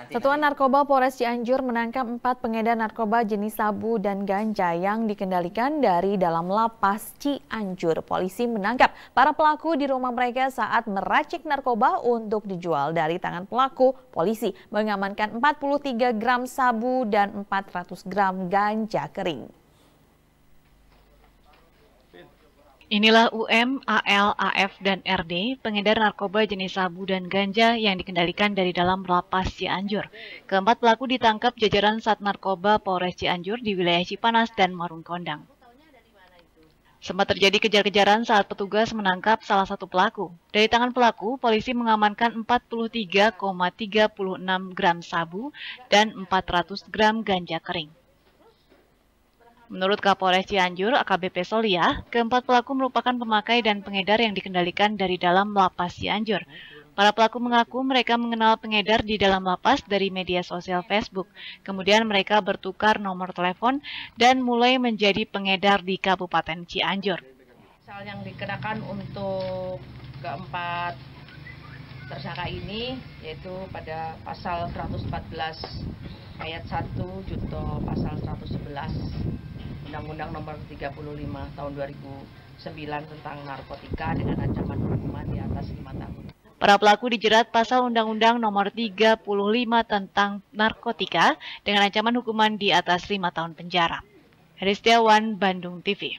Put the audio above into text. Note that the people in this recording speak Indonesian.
Nanti, Satuan Narkoba Polres Cianjur menangkap empat pengedar narkoba jenis sabu dan ganja yang dikendalikan dari dalam lapas Cianjur. Polisi menangkap para pelaku di rumah mereka saat meracik narkoba untuk dijual dari tangan pelaku. Polisi mengamankan 43 gram sabu dan 400 gram ganja kering. Inilah UM, AL, AF, dan RD, pengedar narkoba jenis sabu dan ganja yang dikendalikan dari dalam lapas Cianjur. Keempat pelaku ditangkap jajaran saat Narkoba Polres Cianjur di wilayah Cipanas dan Marung Kondang. Sempat terjadi kejar-kejaran saat petugas menangkap salah satu pelaku. Dari tangan pelaku, polisi mengamankan 43,36 gram sabu dan 400 gram ganja kering. Menurut Kapolres Cianjur, AKBP Solia, ya, keempat pelaku merupakan pemakai dan pengedar yang dikendalikan dari dalam lapas Cianjur. Para pelaku mengaku mereka mengenal pengedar di dalam lapas dari media sosial Facebook. Kemudian mereka bertukar nomor telepon dan mulai menjadi pengedar di Kabupaten Cianjur. Pasal yang dikenakan untuk keempat tersangka ini yaitu pada pasal 114 ayat 1 junto pasal 111 Undang-Undang Nomor 35 Tahun 2009 tentang Narkotika dengan ancaman hukuman di atas lima tahun. Para pelaku dijerat pasal Undang-Undang Nomor 35 tentang Narkotika dengan ancaman hukuman di atas lima tahun penjara. Heristiawan, Bandung TV.